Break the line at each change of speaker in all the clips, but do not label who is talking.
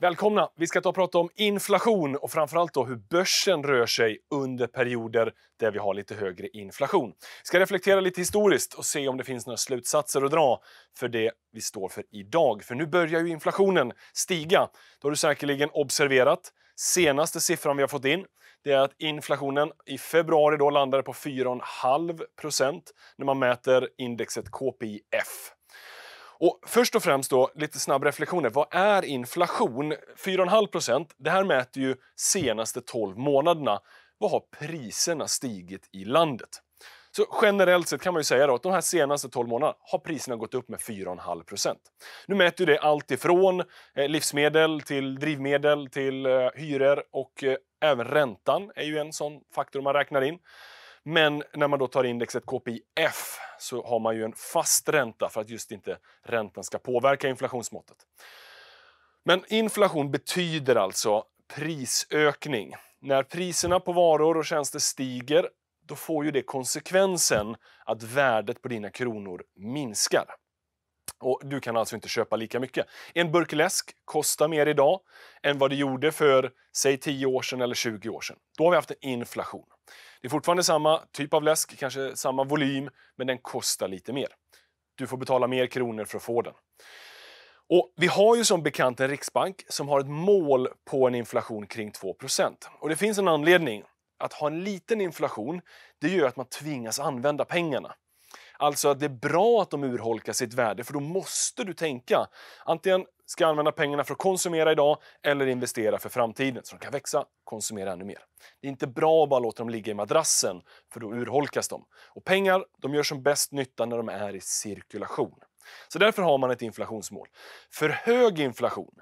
Välkomna! Vi ska ta och prata om inflation och framförallt då hur börsen rör sig under perioder där vi har lite högre inflation. Vi ska reflektera lite historiskt och se om det finns några slutsatser att dra för det vi står för idag. För nu börjar ju inflationen stiga. Det har du säkerligen observerat. Senaste siffran vi har fått in det är att inflationen i februari då landade på 4,5 när man mäter indexet KPIF. Och först och främst då, lite snabb reflektioner. Vad är inflation? 4,5 det här mäter ju senaste 12 månaderna. Vad har priserna stigit i landet? Så generellt sett kan man ju säga då att de här senaste 12 månaderna har priserna gått upp med 4,5 Nu mäter ju det allt ifrån eh, livsmedel till drivmedel till eh, hyror och eh, även räntan är ju en sån faktor man räknar in. Men när man då tar indexet KPIF så har man ju en fast ränta för att just inte räntan ska påverka inflationsmåttet. Men inflation betyder alltså prisökning. När priserna på varor och tjänster stiger då får ju det konsekvensen att värdet på dina kronor minskar. Och Du kan alltså inte köpa lika mycket. En burk läsk kostar mer idag än vad det gjorde för säg 10 år sedan eller 20 år sedan. Då har vi haft en inflation. Det är fortfarande samma typ av läsk, kanske samma volym, men den kostar lite mer. Du får betala mer kronor för att få den. Och vi har ju som bekant en riksbank som har ett mål på en inflation kring 2 Och det finns en anledning. Att ha en liten inflation det gör att man tvingas använda pengarna. Alltså att det är bra att de urholkar sitt värde för då måste du tänka antingen ska använda pengarna för att konsumera idag eller investera för framtiden så de kan växa, och konsumera ännu mer. Det är inte bra att bara låta dem ligga i madrassen för då urholkas de. Och pengar, de gör som bäst nytta när de är i cirkulation. Så därför har man ett inflationsmål. För hög inflation,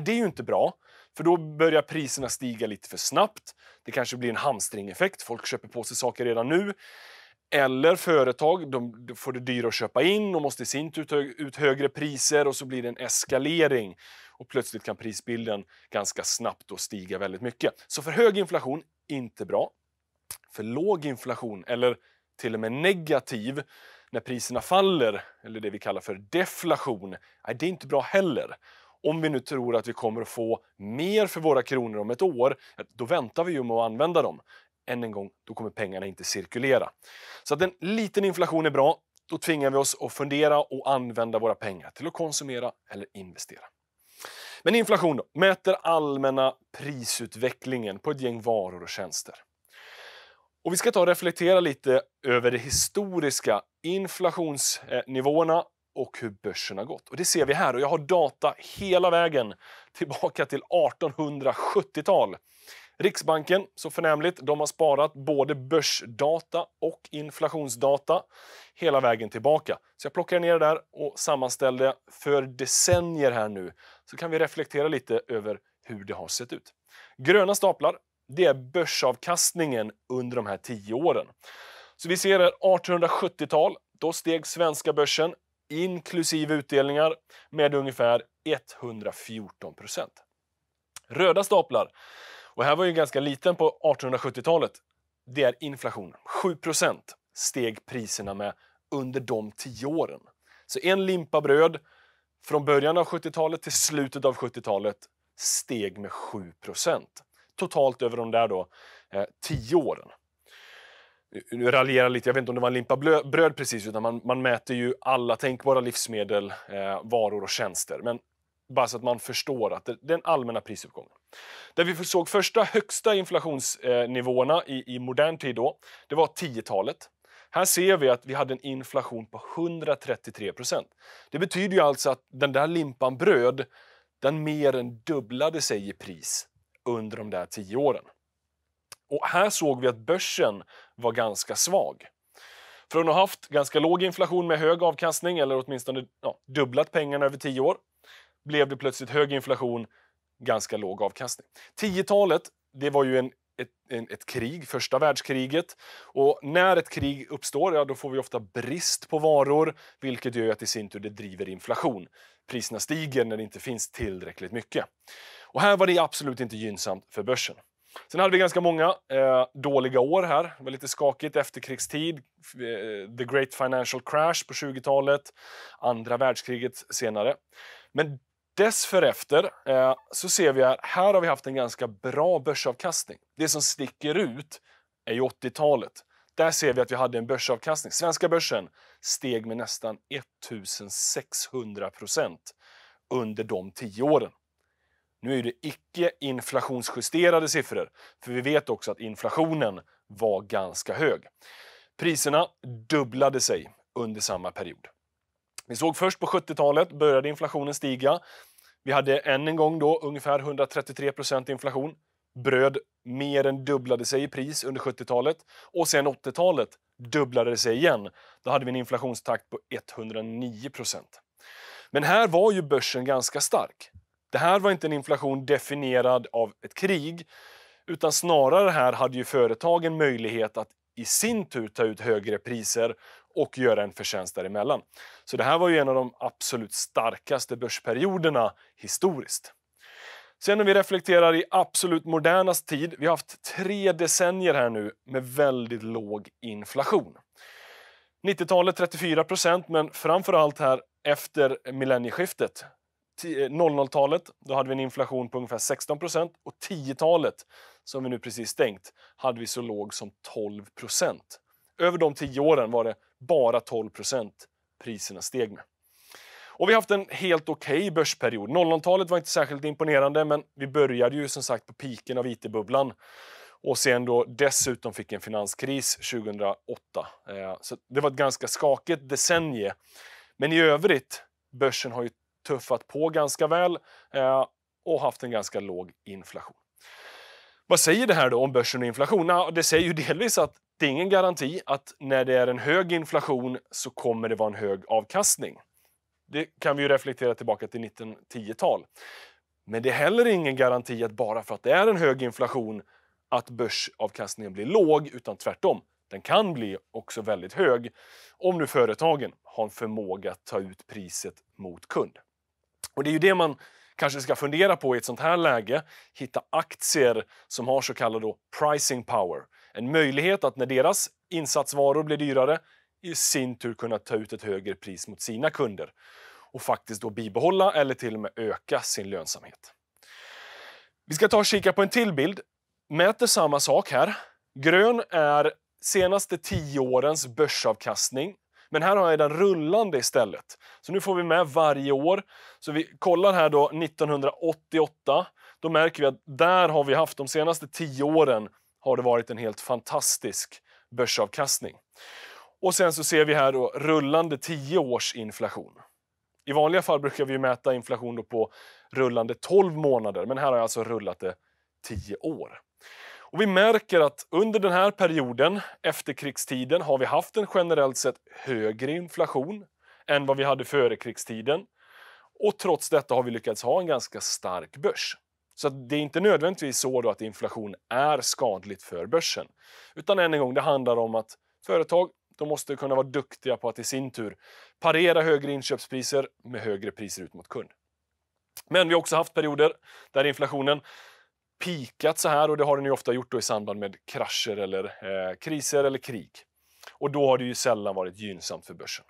det är ju inte bra. För då börjar priserna stiga lite för snabbt. Det kanske blir en hamstringeffekt. Folk köper på sig saker redan nu. Eller företag, de, får det dyrare att köpa in och måste i sin tur ta ut högre priser och så blir det en eskalering. Och plötsligt kan prisbilden ganska snabbt då stiga väldigt mycket. Så för hög inflation, inte bra. För låg inflation, eller till och med negativ, när priserna faller, eller det vi kallar för deflation, nej, det är inte bra heller. Om vi nu tror att vi kommer att få mer för våra kronor om ett år, då väntar vi ju med att använda dem än en gång, då kommer pengarna inte cirkulera. Så att en liten inflation är bra. Då tvingar vi oss att fundera och använda våra pengar till att konsumera eller investera. Men inflation då, mäter allmänna prisutvecklingen på ett gäng varor och tjänster. Och vi ska ta och reflektera lite över de historiska inflationsnivåerna och hur börsen har gått. Och det ser vi här och jag har data hela vägen tillbaka till 1870-tal Riksbanken, så förnämligt, de har sparat både börsdata och inflationsdata hela vägen tillbaka. Så jag plockar ner det där och sammanställde för decennier här nu, så kan vi reflektera lite över hur det har sett ut. Gröna staplar, det är börsavkastningen under de här tio åren. Så vi ser här 1870-tal, då steg svenska börsen inklusive utdelningar med ungefär 114 procent. Röda staplar, och här var ju ganska liten på 1870-talet. Det är inflationen. 7 steg priserna med under de tio åren. Så en limpa bröd från början av 70-talet till slutet av 70-talet steg med 7 Totalt över de där då, eh, tio åren. Nu raljerar jag lite, jag vet inte om det var en limpa bröd precis, utan man, man mäter ju alla tänkbara livsmedel, eh, varor och tjänster. Men bara så att man förstår att det, den allmänna prisuppgången. Där vi såg första högsta inflationsnivåerna i, i modern tid då, det var 10-talet. Här ser vi att vi hade en inflation på 133 procent. Det betyder ju alltså att den där limpan bröd, den mer än dubblade sig i pris under de där tio åren. Och här såg vi att börsen var ganska svag. Från att ha haft ganska låg inflation med hög avkastning, eller åtminstone ja, dubblat pengarna över tio år, blev det plötsligt hög inflation, ganska låg avkastning. 10-talet, det var ju en ett, ett, krig, första världskriget. Och när ett krig uppstår, ja, då får vi ofta brist på varor, vilket gör att i sin tur det driver inflation. Priserna stiger när det inte finns tillräckligt mycket. Och här var det absolut inte gynnsamt för börsen. Sen hade vi ganska många eh, dåliga år här. Det var lite skakigt efterkrigstid. Eh, the Great Financial Crash på 20-talet. Andra världskriget senare. Men Dessförefter eh, så ser vi här, här har vi haft en ganska bra börsavkastning. Det som sticker ut är 80-talet. Där ser vi att vi hade en börsavkastning. Svenska börsen steg med nästan 1600 procent under de tio åren. Nu är det icke inflationsjusterade siffror, för vi vet också att inflationen var ganska hög. Priserna dubblade sig under samma period. Vi såg först på 70-talet började inflationen stiga. Vi hade än en gång då ungefär 133 procent inflation. Bröd mer än dubblade sig i pris under 70-talet och sen 80-talet dubblade det sig igen. Då hade vi en inflationstakt på 109 procent. Men här var ju börsen ganska stark. Det här var inte en inflation definierad av ett krig utan snarare här hade ju företagen möjlighet att i sin tur ta ut högre priser och göra en förtjänst däremellan. Så det här var ju en av de absolut starkaste börsperioderna historiskt. Sen när vi reflekterar i absolut modernast tid, vi har haft tre decennier här nu med väldigt låg inflation. 90-talet 34 procent, men framför allt här efter millennieskiftet 00-talet, eh, då hade vi en inflation på ungefär 16 procent och 10-talet, som vi nu precis stängt, hade vi så låg som 12 procent. Över de 10 åren var det bara 12 procent priserna steg med. Och vi har haft en helt okej okay börsperiod. 00-talet var inte särskilt imponerande, men vi började ju som sagt på piken av IT-bubblan och sen då dessutom fick en finanskris 2008. Eh, så det var ett ganska skakigt decennium. Men i övrigt, börsen har ju tuffat på ganska väl eh, och haft en ganska låg inflation. Vad säger det här då om börsen och inflation? det säger ju delvis att det är ingen garanti att när det är en hög inflation så kommer det vara en hög avkastning. Det kan vi ju reflektera tillbaka till 1910-tal. Men det är heller ingen garanti att bara för att det är en hög inflation att börsavkastningen blir låg, utan tvärtom. Den kan bli också väldigt hög om nu företagen har en förmåga att ta ut priset mot kund. Och det är ju det man kanske ska fundera på i ett sånt här läge. Hitta aktier som har så kallad pricing power. En möjlighet att när deras insatsvaror blir dyrare i sin tur kunna ta ut ett högre pris mot sina kunder och faktiskt då bibehålla eller till och med öka sin lönsamhet. Vi ska ta och kika på en till bild. Mäter samma sak här. Grön är senaste tio årens börsavkastning men här har jag den rullande istället. Så nu får vi med varje år. Så vi kollar här då 1988. Då märker vi att där har vi haft de senaste tio åren har det varit en helt fantastisk börsavkastning. Och sen så ser vi här då rullande 10 års inflation. I vanliga fall brukar vi mäta inflation på rullande 12 månader, men här har jag alltså rullat det 10 år. Och vi märker att under den här perioden, efterkrigstiden, har vi haft en generellt sett högre inflation än vad vi hade före krigstiden. Och trots detta har vi lyckats ha en ganska stark börs. Så det är inte nödvändigtvis så att inflation är skadligt för börsen. Utan än en gång, det handlar om att företag de måste kunna vara duktiga på att i sin tur parera högre inköpspriser med högre priser ut mot kund. Men vi har också haft perioder där inflationen pikat så här och det har den ju ofta gjort då i samband med krascher eller eh, kriser eller krig. Och då har det ju sällan varit gynnsamt för börsen.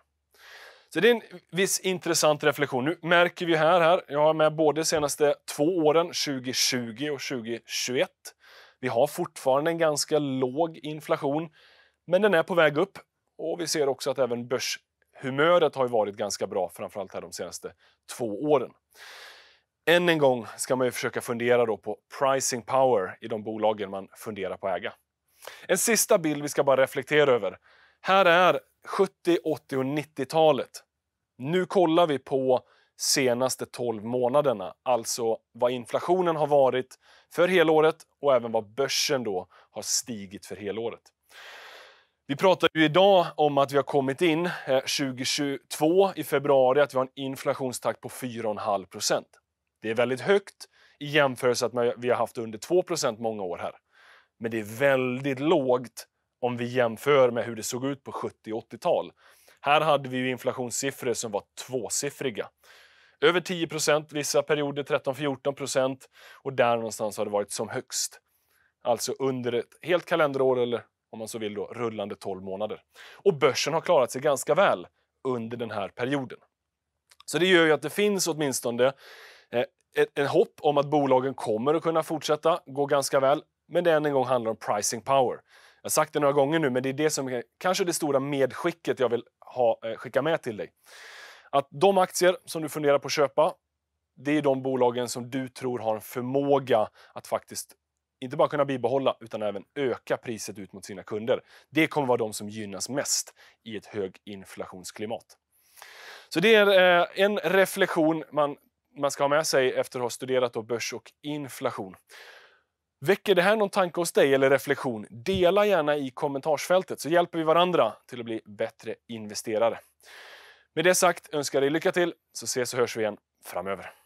Så det är en viss intressant reflektion. Nu märker vi här, här jag har med både de senaste två åren, 2020 och 2021. Vi har fortfarande en ganska låg inflation, men den är på väg upp. Och vi ser också att även börshumöret har varit ganska bra, framförallt här de senaste två åren. Än en gång ska man ju försöka fundera då på pricing power i de bolagen man funderar på att äga. En sista bild vi ska bara reflektera över. Här är 70-, 80 och 90-talet. Nu kollar vi på senaste 12 månaderna, alltså vad inflationen har varit för helåret och även vad börsen då har stigit för helåret. Vi pratar ju idag om att vi har kommit in 2022 eh, i februari att vi har en inflationstakt på 4,5 procent. Det är väldigt högt i jämförelse med att vi har haft under 2 många år här. Men det är väldigt lågt om vi jämför med hur det såg ut på 70 och 80-tal. Här hade vi inflationssiffror som var tvåsiffriga. Över 10 vissa perioder 13-14 och där någonstans har det varit som högst. Alltså under ett helt kalenderår eller om man så vill då rullande 12 månader. Och börsen har klarat sig ganska väl under den här perioden. Så det gör ju att det finns åtminstone Eh, ett hopp om att bolagen kommer att kunna fortsätta gå ganska väl, men det än en gång handlar om pricing power. Jag har sagt det några gånger nu, men det är det som är kanske det stora medskicket jag vill ha, eh, skicka med till dig. Att de aktier som du funderar på att köpa, det är de bolagen som du tror har en förmåga att faktiskt inte bara kunna bibehålla utan även öka priset ut mot sina kunder. Det kommer vara de som gynnas mest i ett höginflationsklimat. Så det är eh, en reflektion man man ska ha med sig efter att ha studerat då börs och inflation. Väcker det här någon tanke hos dig eller reflektion? Dela gärna i kommentarsfältet så hjälper vi varandra till att bli bättre investerare. Med det sagt önskar jag dig lycka till så ses och hörs vi igen framöver.